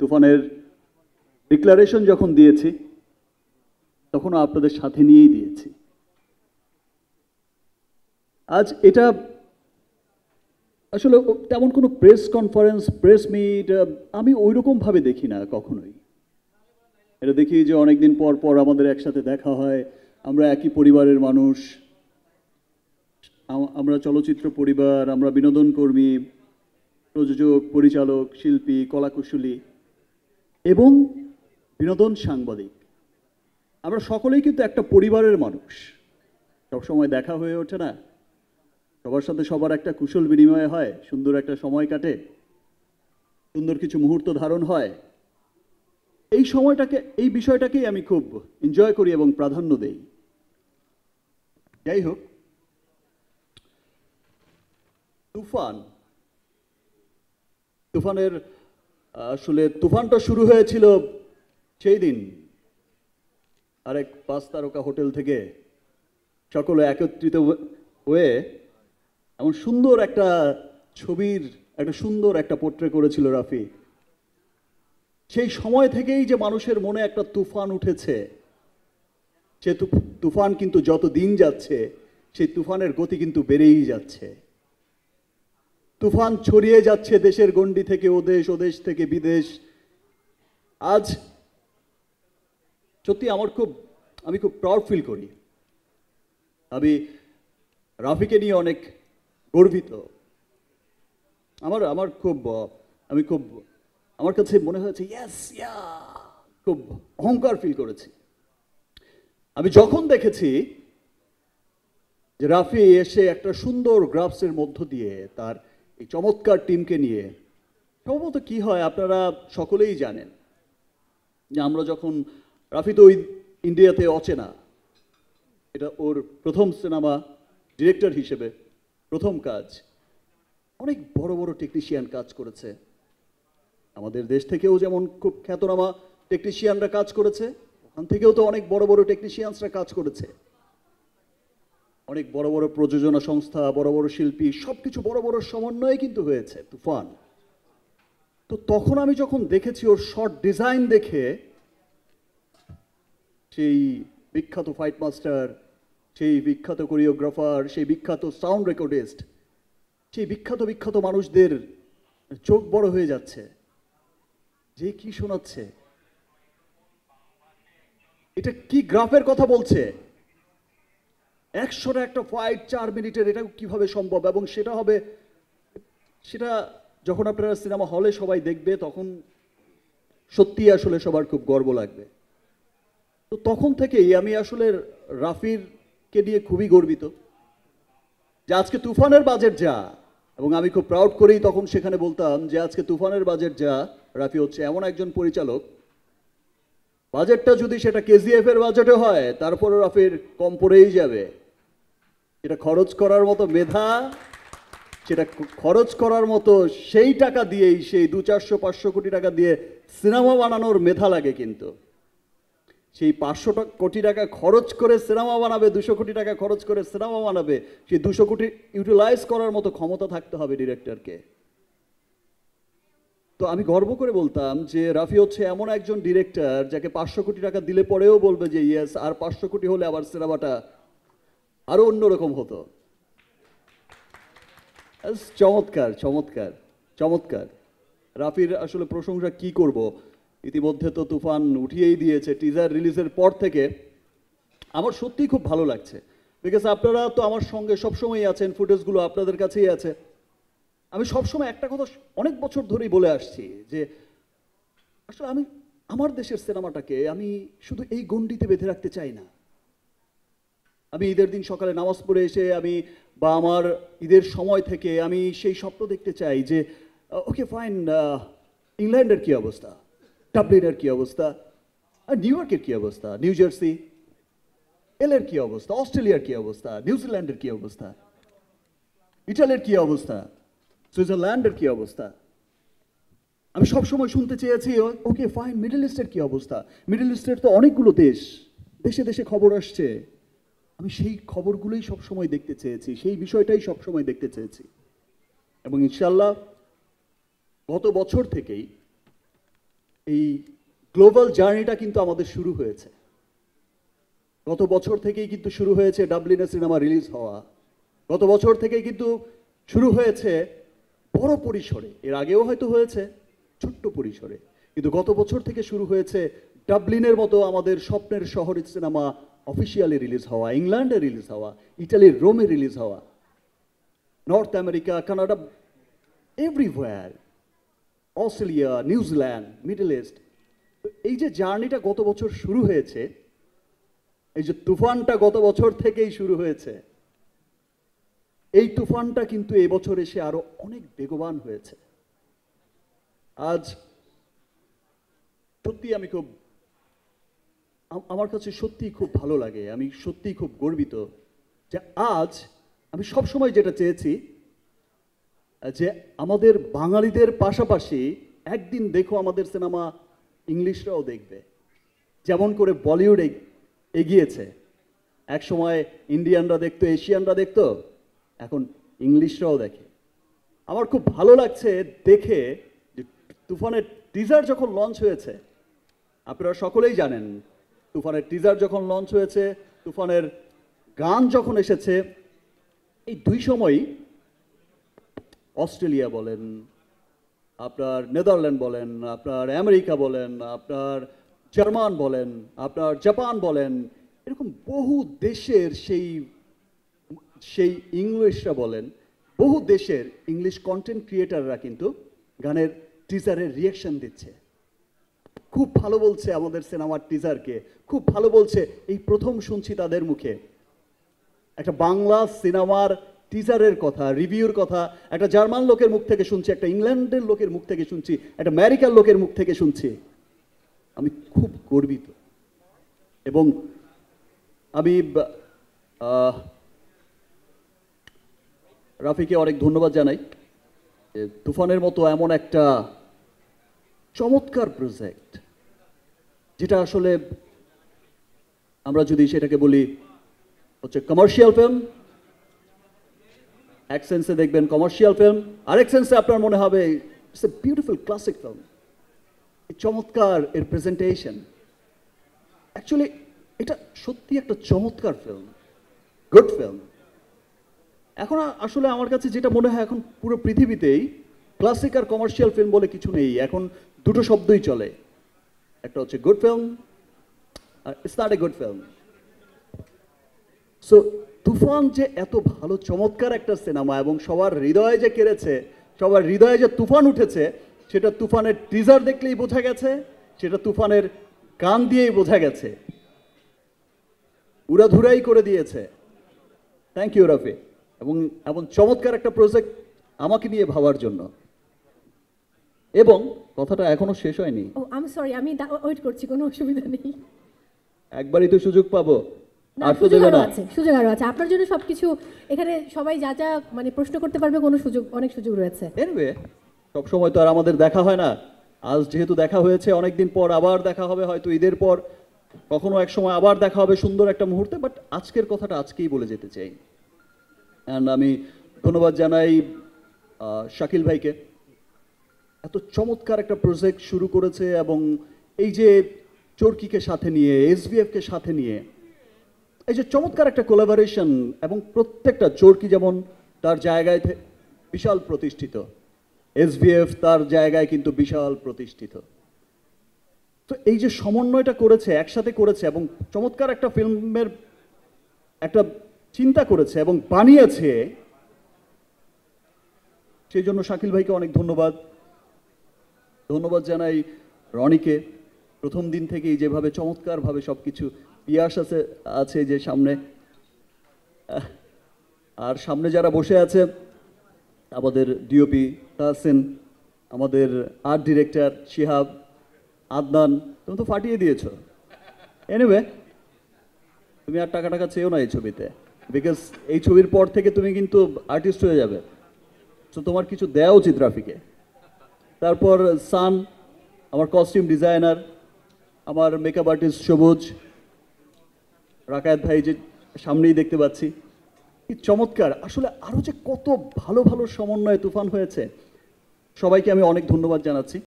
তুফানের ডিক্লারেশন যখন দিয়েছি তখনও আপনাদের সাথে নিয়েই দিয়েছি আজ এটা আসলে তেমন কোনো প্রেস কনফারেন্স প্রেস মিট আমি ওইরকমভাবে দেখি না কখনোই এটা দেখি যে অনেকদিন পর পর আমাদের একসাথে দেখা হয় আমরা একই পরিবারের মানুষ আমরা চলচ্চিত্র পরিবার আমরা বিনোদন কর্মী প্রযোজক পরিচালক শিল্পী কলাকুশলী এবং বিনোদন সাংবাদিক আমরা সকলেই কিন্তু একটা পরিবারের মানুষ সবসময় দেখা হয়ে ওঠে না সবার সাথে সবার একটা কুশল বিনিময় হয় সুন্দর একটা সময় কাটে সুন্দর কিছু মুহূর্ত ধারণ হয় এই সময়টাকে এই বিষয়টাকেই আমি খুব এনজয় করি এবং প্রাধান্য দেই যাই হোক তুফান তুফানের আসলে তুফানটা শুরু হয়েছিল সেই দিন আরেক পাঁচ তারকা হোটেল থেকে সকলে একত্রিত হয়ে এমন সুন্দর একটা ছবির একটা সুন্দর একটা পোট্রে করেছিল রাফি সেই সময় থেকেই যে মানুষের মনে একটা তুফান উঠেছে সে তুফান কিন্তু যত দিন যাচ্ছে সেই তুফানের গতি কিন্তু বেড়েই যাচ্ছে তুফান ছড়িয়ে যাচ্ছে দেশের গণ্ডি থেকে ও দেশ ও দেশ থেকে বিদেশ আজ সত্যি আমার খুব আমি খুব প্রাউড ফিল করি আমি রাফিকে নিয়ে অনেক গর্বিত আমার আমার খুব আমি খুব আমার কাছে মনে হয়েছে ইয়াস ইয়া খুব অহংকার ফিল করেছি আমি যখন দেখেছি যে রাফি এসে একটা সুন্দর গ্রাফসের মধ্য দিয়ে তার এই চমৎকার টিমকে নিয়ে সম্ভবত কি হয় আপনারা সকলেই জানেন যে আমরা যখন রাফি তো ইন্ডিয়াতে অচেনা এটা ওর প্রথম সিনেমা ডিরেক্টর হিসেবে প্রথম কাজ অনেক বড় বড় টেকনিশিয়ান কাজ করেছে আমাদের দেশ থেকেও যেমন খুব খ্যাতনামা টেকনিশিয়ানরা কাজ করেছে ওখান থেকেও তো অনেক বড় বড় টেকনিশিয়ানসরা কাজ করেছে অনেক বড় বড় প্রযোজনা সংস্থা বড় বড় শিল্পী সব কিছু বড় বড় সমন্বয়ে কিন্তু হয়েছে তুফান তো তখন আমি যখন দেখেছি ওর শর্ট ডিজাইন দেখে সেই বিখ্যাত ফাইট মাস্টার সেই বিখ্যাত কোরিওগ্রাফার সেই বিখ্যাত সাউন্ড রেকর্ডিস্ট সেই বিখ্যাত বিখ্যাত মানুষদের চোখ বড় হয়ে যাচ্ছে যে কি শোনাচ্ছে এটা কি গ্রাফের কথা বলছে একশোর একটা ফাইট চার মিনিটের এটা কিভাবে সম্ভব এবং সেটা হবে সেটা যখন আপনারা সিনেমা হলে সবাই দেখবে তখন সত্যি আসলে সবার খুব গর্ব লাগবে তো তখন থেকেই আমি আসলে রাফিরকে নিয়ে খুবই গর্বিত যে আজকে তুফানের বাজেট যা এবং আমি খুব প্রাউড করেই তখন সেখানে বলতাম যে আজকে তুফানের বাজেট যা রাফি হচ্ছে এমন একজন পরিচালক বাজেটটা যদি সেটা কেজিএফ এর বাজেটে হয় তারপরে রাফির কম পড়েই যাবে এটা খরচ করার মতো মেধা সেটা খরচ করার মতো সেই টাকা দিয়েই সেই দু চারশো পাঁচশো কোটি টাকা দিয়ে সিনেমা বানানোর মেধা লাগে কিন্তু সেই পাঁচশো কোটি টাকা খরচ করে সিনেমা বানাবে দুশো কোটি টাকা খরচ করে সিনেমা বানাবে সেই দুশো কোটি ইউটিলাইজ করার মতো ক্ষমতা থাকতে হবে ডিরেক্টরকে তো আমি গর্ব করে বলতাম যে রাফি হচ্ছে এমন একজন ডিরেক্টর যাকে পাঁচশো কোটি টাকা দিলে পরেও বলবে যে ইয়েস আর পাঁচশো কোটি হলে আবার সিনেমাটা আরও অন্যরকম হতো চমৎকার চমৎকার চমৎকার রাফির আসলে প্রশংসা কি করব ইতিমধ্যে তো তুফান উঠিয়েই দিয়েছে টিজার রিলিজের পর থেকে আমার সত্যিই খুব ভালো লাগছে বিকজ আপনারা তো আমার সঙ্গে সবসময় আছেন ফুটেজগুলো আপনাদের কাছেই আছে আমি সবসময় একটা কথা অনেক বছর ধরেই বলে আসছি যে আসলে আমি আমার দেশের সিনেমাটাকে আমি শুধু এই গণ্ডিতে বেঁধে রাখতে চাই না আমি ঈদের দিন সকালে নামাজ পড়ে এসে আমি বা আমার ঈদের সময় থেকে আমি সেই স্বপ্ন দেখতে চাই যে ওকে ফাইন ইংল্যান্ডের কী অবস্থা ডাবলিনের কী অবস্থা আর নিউ ইয়র্কের কী অবস্থা নিউ জার্সি এলের কী অবস্থা অস্ট্রেলিয়ার কী অবস্থা নিউজিল্যান্ডের কী অবস্থা ইটালির কী অবস্থা সুইজারল্যান্ডের কী অবস্থা আমি সবসময় শুনতে চেয়েছি ওকে ফাইন মিডল ইস্টের কী অবস্থা মিডল ইস্টের তো অনেকগুলো দেশ দেশে দেশে খবর আসছে আমি সেই খবরগুলোই সবসময় দেখতে চেয়েছি সেই বিষয়টাই সবসময় দেখতে চেয়েছি এবং ইনশাল্লাহ গত বছর থেকেই এই গ্লোবাল জার্নিটা কিন্তু আমাদের শুরু হয়েছে গত বছর থেকেই কিন্তু শুরু হয়েছে ডাবলিনে সিনেমা রিলিজ হওয়া গত বছর থেকেই কিন্তু শুরু হয়েছে বড় পরিসরে এর আগেও হয়তো হয়েছে ছোট্ট পরিসরে কিন্তু গত বছর থেকে শুরু হয়েছে ডাবলিনের মতো আমাদের স্বপ্নের শহরের সিনেমা অফিসিয়ালি রিলিজ হওয়া ইংল্যান্ডে রিলিজ হওয়া ইটালির রোমে রিলিজ হওয়া north America Canada everywhere Australia New Zealand Middle East এই যে জার্নিটা গত বছর শুরু হয়েছে এই যে তুফানটা গত বছর থেকেই শুরু হয়েছে এই তুফানটা কিন্তু এবছর এসে আরো অনেক বেগবান হয়েছে আজ সত্যি আমি খুব আমার কাছে সত্যিই খুব ভালো লাগে আমি সত্যিই খুব গর্বিত যে আজ আমি সব সময় যেটা চেয়েছি যে আমাদের বাঙালিদের পাশাপাশি একদিন দেখো আমাদের সিনেমা ইংলিশরাও দেখবে যেমন করে বলিউড এগিয়েছে এক সময় ইন্ডিয়ানরা দেখতো এশিয়ানরা দেখতো এখন ইংলিশরাও দেখে আমার খুব ভালো লাগছে দেখে যে তুফানের টিজার যখন লঞ্চ হয়েছে আপনারা সকলেই জানেন তুফানের টিজার যখন লঞ্চ হয়েছে তুফানের গান যখন এসেছে এই দুই সময়ই অস্ট্রেলিয়া বলেন আপনার নেদারল্যান্ড বলেন আপনার আমেরিকা বলেন আপনার জার্মান বলেন আপনার জাপান বলেন এরকম বহু দেশের সেই সেই ইংলিশরা বলেন বহু দেশের ইংলিশ কন্টেন্ট ক্রিয়েটাররা কিন্তু গানের টিজারের রিয়েকশন দিচ্ছে খুব ভালো বলছে আমাদের সিনেমার টিজারকে খুব ভালো বলছে এই প্রথম শুনছি তাদের মুখে একটা বাংলা সিনেমার টিজারের কথা রিভিউর কথা একটা জার্মান লোকের মুখ থেকে শুনছি একটা ইংল্যান্ডের লোকের মুখ থেকে শুনছি একটা আমেরিকার লোকের মুখ থেকে শুনছি আমি খুব গর্বিত এবং আমি রাফিকে অনেক ধন্যবাদ জানাই তুফানের মতো এমন একটা চমৎকার প্রজেক্ট যেটা আসলে আমরা যদি সেটাকে বলি হচ্ছে কমার্শিয়াল ফিল্ম এক সেন্সে দেখবেন কমার্শিয়াল ফিল্ম আরেক সেন্সে আপনার মনে হবে it's a beautiful classic film চমৎকার এর প্রেজেন্টেশন অ্যাকচুয়ালি এটা সত্যি একটা চমৎকার ফিল্ম গুড ফিল্ম এখন আসলে আমার কাছে যেটা মনে হয় এখন পুরো পৃথিবীতেই ক্লাসিক আর কমার্শিয়াল ফিল্ম বলে কিছু নেই এখন দুটো শব্দই চলে একটা হচ্ছে গুড ফিল্ম আর it's not a good film so Toofan যে এত ভালো চমৎকার একটা সিনেমা এবং সবার হৃদয়ে যে কেড়েছে সবার হৃদয়ে যে তুফান উঠেছে সেটা তুফানের টিজার দেখলেই বোঝা গেছে সেটা তুফানের কান দিয়েই বোঝা গেছে উড়াধুরাই করে দিয়েছে থ্যাংক ইউ রফি এবং এমন চমৎকার একটা প্রজেক্ট আমাকে নিয়ে ভাবার জন্য এবং কথাটা এখনো শেষ হয়নি ও আই সরি আমি ওয়েট করছি কোনো অসুবিধা নেই একবারই তো সুযোগ পাবো আর তো দেবে না সুযোগ আরো আছে আপনার জন্য সবকিছু এখানে সবাই যা যা মানে প্রশ্ন করতে পারবে কোনো সুযোগ অনেক সুযোগ রয়েছে এনবে সব সময় তো আর আমাদের দেখা হয় না আজ যেহেতু দেখা হয়েছে অনেকদিন পর আবার দেখা হবে হয়তো ঈদের পর কখনো এক সময় আবার দেখা হবে সুন্দর একটা মুহূর্তে বাট আজকের কথাটা আজকেই বলে যেতে চাই অ্যান্ড আমি ধন্যবাদ জানাই শাকিল ভাইকে এত চমৎকার একটা প্রজেক্ট শুরু করেছে এবং এই যে চর্কিকে সাথে নিয়ে এসবিএফকে সাথে নিয়ে এই যে চমৎকার একটা কোলাবারেশন এবং প্রত্যেকটা চোরকি যেমন তার জায়গায় বিশাল প্রতিষ্ঠিত এসবিএফ তার জায়গায় কিন্তু বিশাল প্রতিষ্ঠিত তো এই যে সমন্বয়টা করেছে একসাথে করেছে এবং চমৎকার একটা ফিল্মের একটা চিন্তা করেছে এবং বানিয়েছে সেই জন্য শাকিল ভাইকে অনেক ধন্যবাদ ধন্যবাদ জানাই রনিকে প্রথম দিন থেকেই যেভাবে চমৎকারভাবে সব কিছু পিয়াস আছে আছে যে সামনে আর সামনে যারা বসে আছে আমাদের ডিওপি তাহসেন আমাদের আর্ট ডিরেক্টর শিহাব আদনান তুমি তো ফাটিয়ে দিয়েছ এনিওয়ে তুমি আর টাকা টাকা চেয়েও না এই ছবিতে বিকজ এই ছবির পর থেকে তুমি কিন্তু আর্টিস্ট হয়ে যাবে তো তোমার কিছু দেওয়া উচিত রাফিকে তারপর সান আমার কস্টিউম ডিজাইনার আমার মেকআপ আর্টিস্ট সবুজ রাকায়াত ভাই যে সামনেই দেখতে পাচ্ছি কি চমৎকার আসলে আরও যে কত ভালো ভালো সমন্বয়ে তুফান হয়েছে সবাইকে আমি অনেক ধন্যবাদ জানাচ্ছি